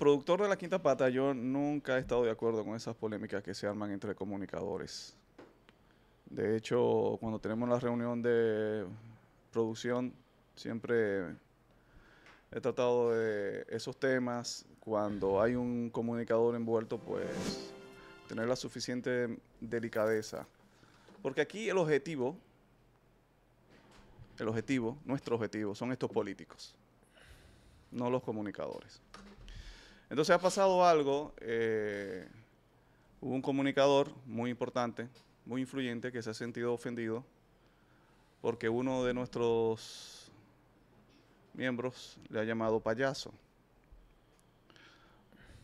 productor de La Quinta Pata, yo nunca he estado de acuerdo con esas polémicas que se arman entre comunicadores. De hecho, cuando tenemos la reunión de producción, siempre he tratado de esos temas. Cuando hay un comunicador envuelto, pues tener la suficiente delicadeza. Porque aquí el objetivo, el objetivo, nuestro objetivo, son estos políticos, no los comunicadores. Entonces ha pasado algo, eh, hubo un comunicador muy importante, muy influyente, que se ha sentido ofendido porque uno de nuestros miembros le ha llamado payaso.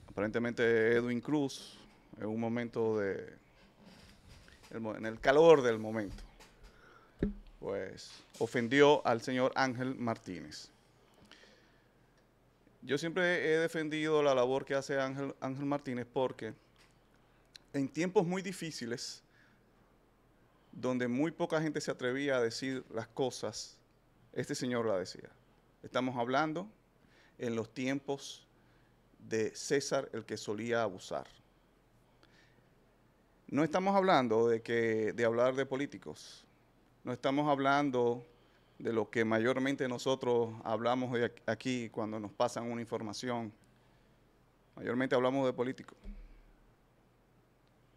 Aparentemente Edwin Cruz, en un momento de... en el calor del momento, pues ofendió al señor Ángel Martínez. Yo siempre he defendido la labor que hace Ángel, Ángel Martínez porque en tiempos muy difíciles, donde muy poca gente se atrevía a decir las cosas, este señor la decía. Estamos hablando en los tiempos de César el que solía abusar. No estamos hablando de que de hablar de políticos. No estamos hablando de lo que mayormente nosotros hablamos hoy aquí cuando nos pasan una información. Mayormente hablamos de políticos.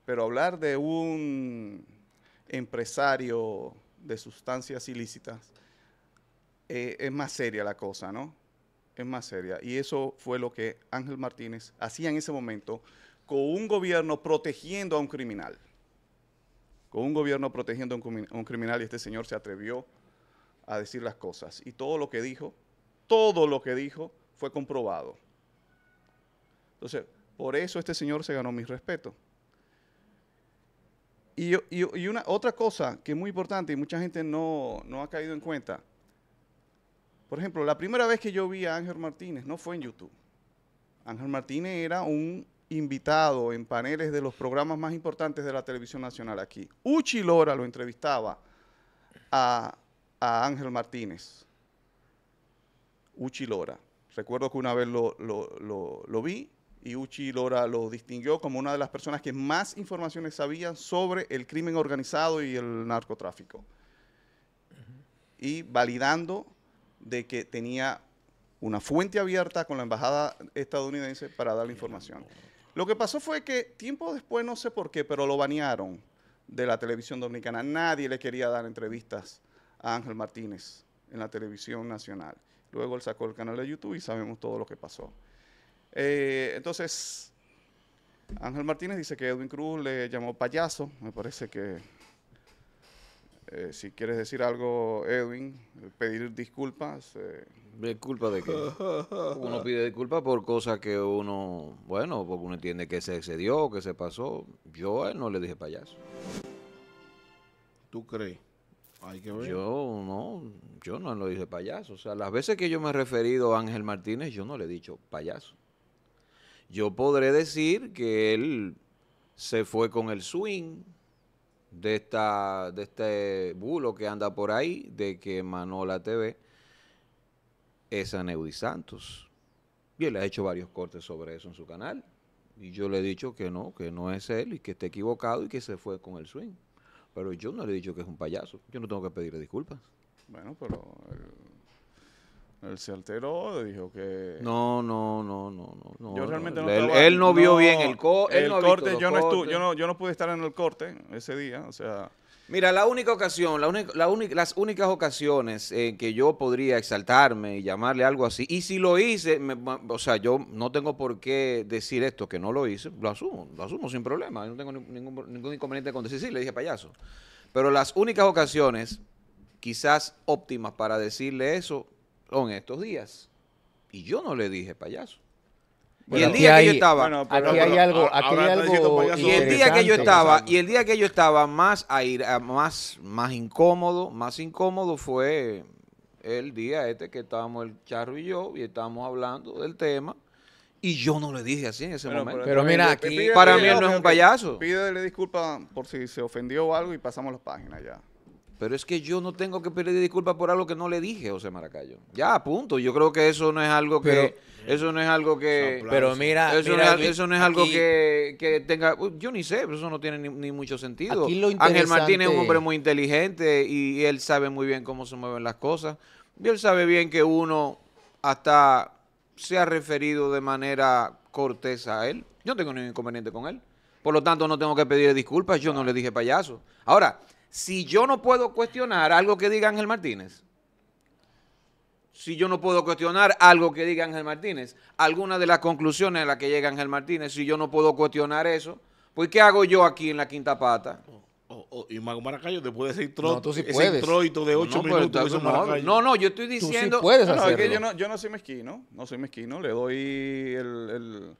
Pero hablar de un empresario de sustancias ilícitas eh, es más seria la cosa, ¿no? Es más seria. Y eso fue lo que Ángel Martínez hacía en ese momento con un gobierno protegiendo a un criminal. Con un gobierno protegiendo a un criminal y este señor se atrevió a decir las cosas. Y todo lo que dijo, todo lo que dijo fue comprobado. Entonces, por eso este señor se ganó mi respeto. Y, una, otra cosa que es muy importante y mucha gente no, no ha caído en cuenta. Por ejemplo, la primera vez que yo vi a Ángel Martínez no fue en YouTube. Ángel Martínez era un invitado en paneles de los programas más importantes de la televisión nacional aquí. Uchi Lora lo entrevistaba a, a Ángel Martínez, Uchi Lora. Recuerdo que una vez lo, vi y Uchi Lora lo distinguió como una de las personas que más informaciones sabían sobre el crimen organizado y el narcotráfico. Y validando de que tenía una fuente abierta con la embajada estadounidense para dar la información. Lo que pasó fue que tiempo después, no sé por qué, pero lo banearon de la televisión dominicana. Nadie le quería dar entrevistas a Ángel Martínez en la televisión nacional. Luego él sacó el canal de YouTube y sabemos todo lo que pasó. Eh, entonces, Ángel Martínez dice que Edwin Cruz le llamó payaso. Me parece que eh, si quieres decir algo, Edwin, pedir disculpas. disculpas eh. ¿Disculpa de qué? Uno pide disculpas por cosas que uno, bueno, porque uno entiende que se excedió, que se pasó. Yo a él no le dije payaso. ¿Tú crees? Yo no, yo no lo dije payaso. O sea, las veces que yo me he referido a Ángel Martínez, yo no le he dicho payaso. Yo podré decir que él se fue con el swing de, esta, de este bulo que anda por ahí, de que Manola TV es a Neudi Santos. Y él ha hecho varios cortes sobre eso en su canal. Y yo le he dicho que no, que no es él y que está equivocado y que se fue con el swing. Pero yo no le he dicho que es un payaso. Yo no tengo que pedirle disculpas. Bueno, pero él, se alteró, dijo que... No, no, no, no, no. Yo realmente no, él, no vio bien el, corte. Yo no, estuvo yo, no, yo no pude estar en el corte ese día, o sea... Mira, la única ocasión, las únicas ocasiones en que yo podría exaltarme y llamarle algo así, y si lo hice, o sea, yo no tengo por qué decir esto, que no lo hice, lo asumo, lo asumo sin problema, no tengo ningún, ningún inconveniente con decir, sí, le dije payaso. Pero las únicas ocasiones, quizás óptimas para decirle eso, son estos días. Y yo no le dije payaso y el día que yo estaba, aquí hay algo, aquí hay algo y el día que yo estaba, y el día que yo estaba más a más, más incómodo, más incómodo fue el día este que estábamos el charro y yo y estábamos hablando del tema. Y yo no le dije así en ese momento. Pero, mira, aquí para mí él no es un payaso. Pídele disculpas por si se ofendió o algo y pasamos las páginas ya. Pero es que yo no tengo que pedir disculpas por algo que no le dije, José Maracayo. Ya, punto. Yo creo que eso no es algo que. eso no es algo que. Pero mira. Eso, no, es, algo que, que, tenga. Uh, yo ni sé, eso no tiene ni, mucho sentido. Ángel Martínez es un hombre muy inteligente y, él sabe muy bien cómo se mueven las cosas. Y él sabe bien que uno hasta se ha referido de manera cortesa a él. Yo no tengo ningún inconveniente con él. Por lo tanto, no tengo que pedir disculpas. Yo no le dije payaso. Ahora si yo no puedo cuestionar algo que diga Ángel Martínez, si yo no puedo cuestionar algo que diga Ángel Martínez, alguna de las conclusiones a las que llega Ángel Martínez, si yo no puedo cuestionar eso, pues ¿qué hago yo aquí en la quinta pata? y Mago Maracayo, ¿Te de troito no, de no, minutos, no, no, yo estoy diciendo. Tú sí puedes hacerlo. yo, no, soy mezquino, no soy mezquino, le doy el,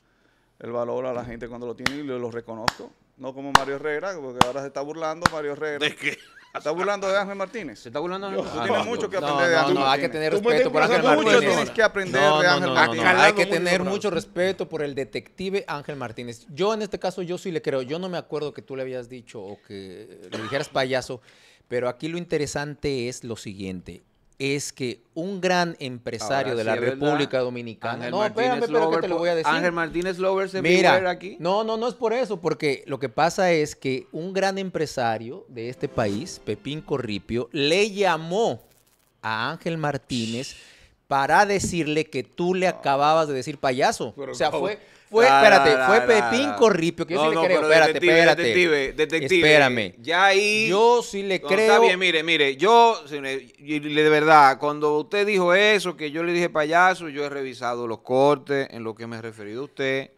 valor a la gente cuando lo tiene y lo reconozco. No como Mario Herrera, porque ahora se está burlando Mario Herrera. ¿De qué? está burlando de Ángel Martínez. Se está burlando de Ángel Martínez. Tú tienes mucho que aprender de Ángel Martínez. No, hay que tener respeto por Ángel Martínez. que aprender de Ángel Martínez. Hay que tener mucho respeto por el detective Ángel Martínez. Yo en este caso, yo sí le creo. Yo no me acuerdo que tú le habías dicho o que le dijeras payaso. Pero aquí lo interesante es lo siguiente es que un gran empresario de la República Dominicana. Ángel no, espérame, te lo voy a decir. Ángel Martínez Lover se Mira, aquí. No, no, no es por eso, porque lo que pasa es que un gran empresario de este país, Pepín Corripio, le llamó a Ángel Martínez para decirle que tú le acababas de decir payaso. Pero o sea, fue fue, espérate, fue Pepín Corripio, que yo le creo. Espérate, Espérame. Ya ahí. Yo sí le creo. Está bien, mire, mire. Yo, de verdad, cuando usted dijo eso, que yo le dije payaso, yo he revisado los cortes en lo que me he referido usted.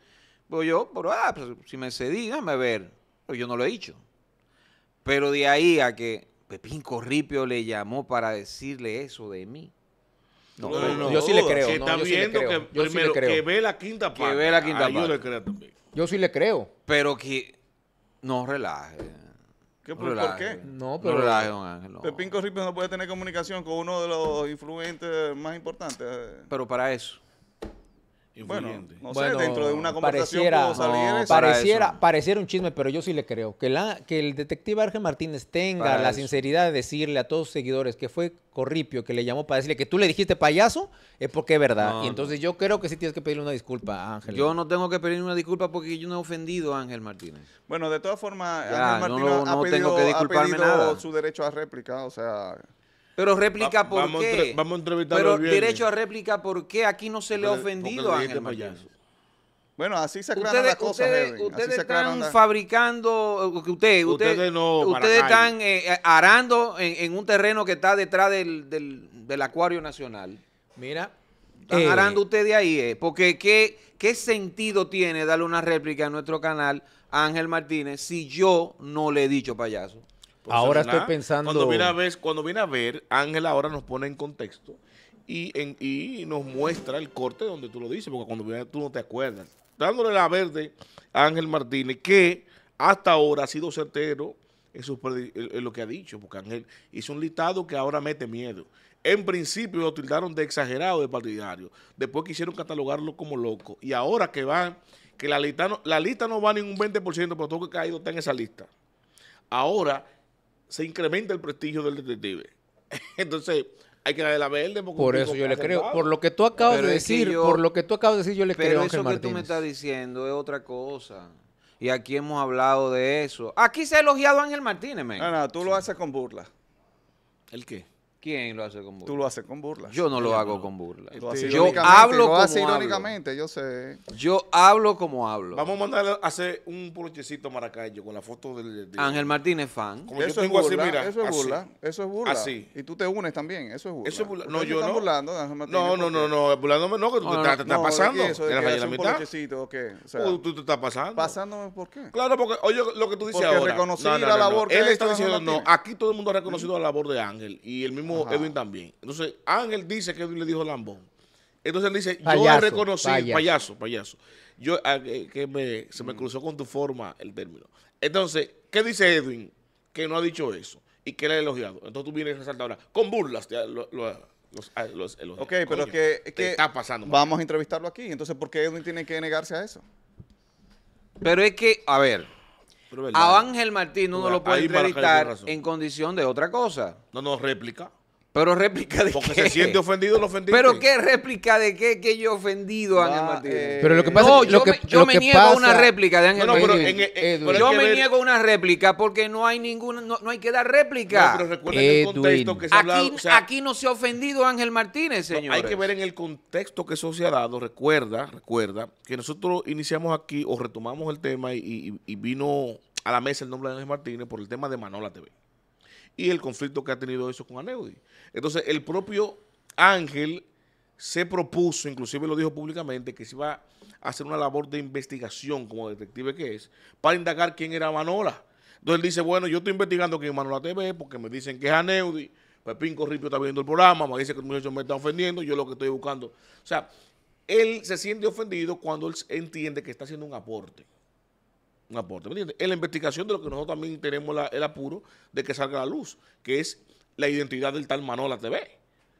Pues yo, pero ah, pues, si me cedí, a ver. Pues yo no lo he dicho. Pero de ahí a que Pepín Corripio le llamó para decirle eso de mí. No, yo sí le creo. Que está viendo que, primero, que ve la quinta parte. Yo le sí le creo. Pero que no relaje. ¿Qué, por, qué? No, pero. No relaje, don Ángel. Pepín no puede tener comunicación con uno de los influentes más importantes. Pero para eso. Bueno, no dentro de una conversación pareciera, salir pareciera, pareciera, un chisme, pero yo sí le creo. Que, la, que el detective Ángel Martínez tenga la sinceridad de decirle a todos sus seguidores que fue Corripio que le llamó para decirle que tú le dijiste payaso, es porque es verdad. y entonces yo creo que sí tienes que pedirle una disculpa Ángel. Yo no tengo que pedirle una disculpa porque yo no he ofendido a Ángel Martínez. Bueno, de todas formas, Ángel Martínez ha, pedido, tengo que disculparme su derecho a réplica, o sea... Pero réplica por vamos qué. vamos a entrevistar Pero derecho a réplica por qué aquí no se le ha ofendido a Ángel Payaso? Bueno, así se aclaran las cosas. Ustedes, ustedes están fabricando, ustedes, ustedes están arando en, un terreno que está detrás del, Acuario Nacional. Mira. Están eh, arando ustedes ahí, eh, porque ¿qué, ¿qué sentido tiene darle una réplica a nuestro canal a Ángel Martínez si yo no le he dicho payaso? ahora estoy pensando. Cuando viene a ver, cuando viene a ver, Ángel ahora nos pone en contexto y, nos muestra el corte donde tú lo dices, porque cuando viene tú no te acuerdas. Dándole la verde a Ángel Martínez, que hasta ahora ha sido certero en, lo que ha dicho, porque Ángel hizo un listado que ahora mete miedo. En principio lo tildaron de exagerado, de partidario. Después quisieron catalogarlo como loco. Y ahora que van, que la lista no, la lista no va ni un 20%, pero todo que ha caído está en esa lista. Ahora se incrementa el prestigio del detective. Entonces, hay que darle la verde. Por eso yo le creo. Por lo que tú acabas de decir, por lo que tú acabas de decir, yo le creo. Pero eso que tú me estás diciendo es otra cosa. Y aquí hemos hablado de eso. Aquí se ha elogiado a Ángel Martínez, men. No, no, tú lo haces con burla. ¿El qué? ¿Quién lo hace con burla? Tú lo haces con burla. Yo no lo hago con burla. yo hablo lo hace irónicamente, yo sé. Yo hablo como hablo. Vamos a mandarle a hacer un polochecito maracayo con la foto del... Ángel Martínez fan. eso, es así, burla, eso es burla, eso es burla. Así. Y tú te unes también, eso es burla. Eso es burla. No, yo no. burlando Ángel Martínez, No, no, no, no, burlándome no, que tú te, estás- pasando. eso? Te la un o qué? Pues, tú, te estás pasando. ¿Pasándome por qué? Claro, porque oye lo que tú dices reconocí la labor Él está diciendo, no, aquí todo el mundo ha reconocido la labor de Ángel. Y el mismo Edwin también. Entonces, Ángel dice que Edwin le dijo lambón. Entonces él dice, yo reconocí, payaso, payaso. payaso. Yo, ah, que me, se me mm. cruzó con tu forma el término. Entonces, ¿qué dice Edwin? Que no ha dicho eso y que le ha elogiado. Entonces tú vienes a resaltar ahora, con burlas los, ah, ok, pero que, que está pasando. Vamos a entrevistarlo aquí. Entonces, ¿por qué Edwin tiene que negarse a eso? Pero es que, a ver, a Ángel Martín uno lo puede entrevistar en condición de otra cosa. No, no, réplica. Pero réplica de Porque se siente ofendido, el ofendido. Pero qué réplica de qué que yo ofendido, ah, Ángel Martínez. Eh, pero lo que pasa no, que, yo, me, niego a una réplica de Ángel Martínez. pero Yo me niego a una réplica porque no hay ninguna, no, hay que dar réplica. pero recuerda el contexto que se aquí, ha aquí no se ha ofendido Ángel Martínez, señor. hay que ver en el contexto que eso se ha dado. Recuerda, recuerda, que nosotros iniciamos aquí o retomamos el tema y vino a la mesa el nombre de Ángel Martínez por el tema de Manola TV y el conflicto que ha tenido eso con Aneudi. Entonces, el propio Ángel se propuso, inclusive lo dijo públicamente, que se iba a hacer una labor de investigación, como detective que es, para indagar quién era Manola. Entonces él dice, bueno, yo estoy investigando quién es Manola TV, porque me dicen que es Aneudi, pues, Pinco Ripio está viendo el programa, me dice que el me está ofendiendo, yo lo que estoy buscando. O sea, él se siente ofendido cuando él entiende que está haciendo un aporte un aporte. En la investigación de lo que nosotros también tenemos el apuro de que salga la luz, que es la identidad del tal Manola TV.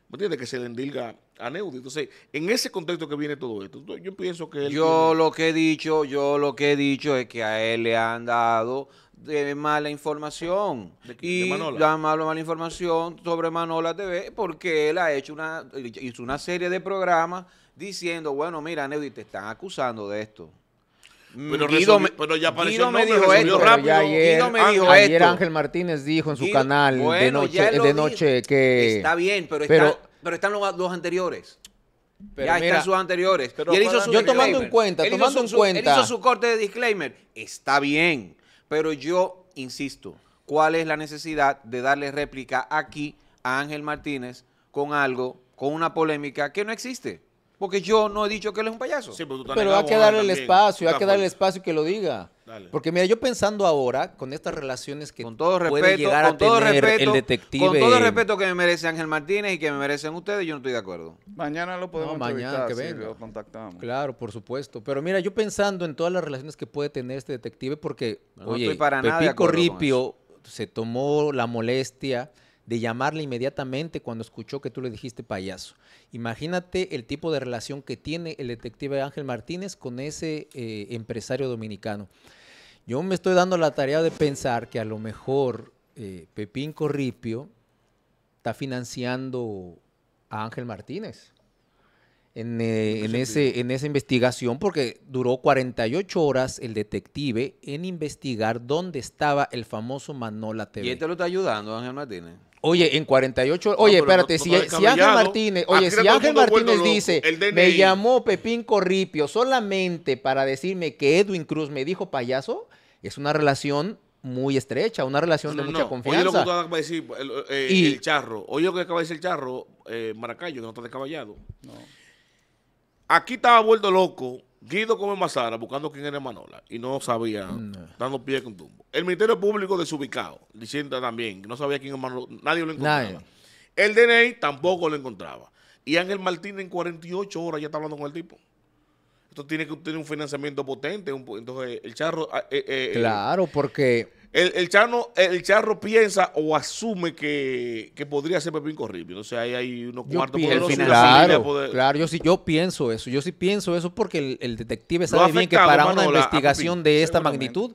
¿Me entiendes? Que se le endilga a Neudi. Entonces, en ese contexto que viene todo esto, yo pienso que él Yo lo que he dicho, yo lo que he dicho es que a él le han dado de mala información. ¿De y la mala, mala, información sobre Manola TV porque él ha hecho una, hizo una serie de programas diciendo, bueno, mira, Neudi, te están acusando de esto. Mm, pero, ya apareció el me dijo esto, ayer, Ángel Martínez dijo en su canal de noche, de noche que... Está bien, pero, pero están los, dos anteriores. ya están sus anteriores. yo tomando en cuenta, tomando cuenta. Él hizo su corte de disclaimer. Está bien, pero yo insisto, ¿cuál es la necesidad de darle réplica aquí a Ángel Martínez con algo, con una polémica que no existe? porque yo no he dicho que él es un payaso. pero, tú pero hay que darle el espacio, hay que darle el espacio y que lo diga. Porque mira, yo pensando ahora, con estas relaciones que con todo respeto, puede llegar a tener el detective. Con todo respeto que me merece Ángel Martínez y que me merecen ustedes, yo no estoy de acuerdo. Mañana lo podemos no, mañana Claro, por supuesto. Pero mira, yo pensando en todas las relaciones que puede tener este detective, porque, no oye, se tomó la molestia de llamarle inmediatamente cuando escuchó que tú le dijiste payaso. Imagínate el tipo de relación que tiene el detective Ángel Martínez con ese eh, empresario dominicano. Yo me estoy dando la tarea de pensar que a lo mejor eh, Pepín Corripio está financiando a Ángel Martínez. En, eh, ese, en, esa investigación porque duró 48 horas el detective en investigar dónde estaba el famoso Manola TV. ¿Y te este lo está ayudando, Ángel Martínez? Oye, en 48 horas. Oye, espérate, si, Ángel Martínez, oye, si Ángel Martínez dice, me llamó Pepín Corripio solamente para decirme que Edwin Cruz me dijo payaso, es una relación muy estrecha, una relación de mucha confianza. Oye, lo que acaba de decir el, el eh, charro. Oye, lo que acaba de decir el charro, eh, Maracayo, que no está descaballado. Aquí estaba vuelto loco Guido come Mazara buscando quién era Manola y no sabía, mm. dando pie con tumbo. El Ministerio Público desubicado, diciendo también que no sabía quién era Manola, nadie lo encontraba. El DNI tampoco lo encontraba. Y Ángel Martínez en 48 horas ya está hablando con el tipo. Esto tiene que tener un financiamiento potente. entonces, el charro. Ah, eh, eh, eh, claro, porque el, el, Chano, el Charro piensa o asume que, que podría ser Pepín O sea, ahí hay unos cuartos poderosos. Claro, claro yo, sí, yo pienso eso. Yo sí pienso eso porque el, detective sabe bien que para una investigación de esta magnitud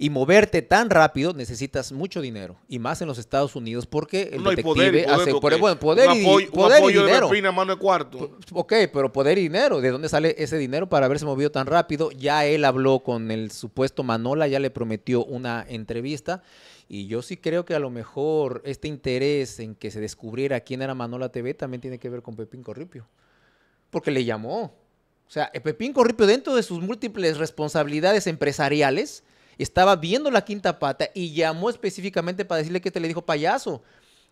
y moverte tan rápido necesitas mucho dinero y más en los Estados Unidos porque el detective hace bueno, poder, y, poder y dinero. mano de cuarto. Ok, pero poder y dinero, ¿de dónde sale ese dinero para haberse movido tan rápido? Ya él habló con el supuesto Manola, ya le prometió una entrevista y yo sí creo que a lo mejor este interés en que se descubriera quién era Manola TV también tiene que ver con Pepín Corripio. Porque le llamó. O sea, Pepín Corripio, dentro de sus múltiples responsabilidades empresariales, estaba viendo la quinta pata y llamó específicamente para decirle que te le dijo payaso.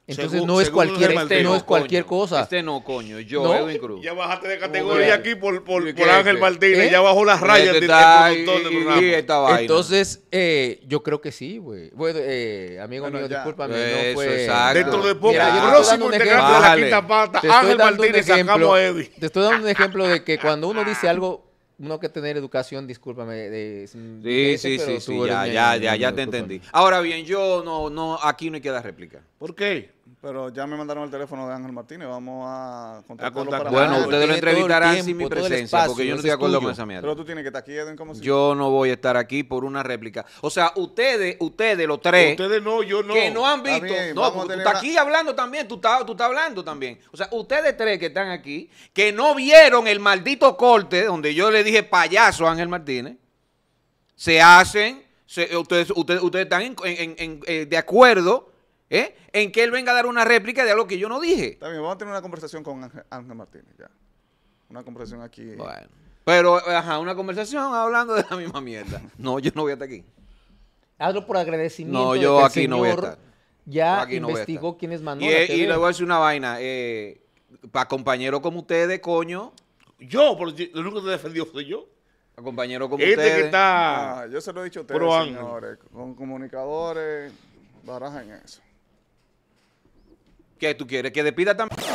Entonces no es cualquier, este, no, es cualquier cosa. Este no, coño. Yo, Edwin Cruz. Ya bajaste de categoría aquí por, por, por Ángel Martínez. ¿Eh? Ya bajó las rayas de productor del Entonces, eh, yo creo que sí, güey. Bueno, eh, amigo mío, discúlpame. Eso, no fue... Exacto. Dentro de poco, Mira, próximo integrante de la quinta pata, Ángel Martínez, sacamos a Edwin. Te estoy dando un ejemplo de que cuando uno dice algo uno que tener educación, discúlpame. De, sí, sí, sí, ya, ya, ya, ya te entendí. Ahora bien, yo no, no, aquí no hay que dar réplica. ¿Por qué? Pero ya me mandaron el teléfono de Ángel Martínez, vamos a contactarlo. A para bueno, ustedes lo entrevistarán sin mi presencia, porque yo no estoy de acuerdo con esa mierda. Pero tú tienes que estar aquí, Edwin, como si... Yo no voy a estar aquí por una réplica. O sea, ustedes, ustedes, los tres... Ustedes no, yo no. Que no han visto... Bien, no, tú estás aquí hablando también, tú estás, tú hablando también. O sea, ustedes tres que están aquí, que no vieron el maldito corte donde yo le dije payaso a Ángel Martínez, se hacen... ustedes, ustedes, ustedes están en, eh, de acuerdo ¿Eh? en que él venga a dar una réplica de algo que yo no dije. También vamos a tener una conversación con Ángel, Martínez, ya. Una conversación aquí. Bueno. Pero, ajá, una conversación hablando de la misma mierda. No, yo no voy hasta aquí. Hazlo por agradecimiento. No, yo aquí no voy a estar. Ya investigó no quiénes mandó. Y, la eh, y le voy a decir una vaina. Eh, Para compañeros como ustedes, coño. Yo, porque el único que te defendió soy yo. A compañeros como ustedes. Ah, yo se lo he dicho a ustedes, señores. Con comunicadores, en eso. ¿Qué tú quieres? ¿Que despida también?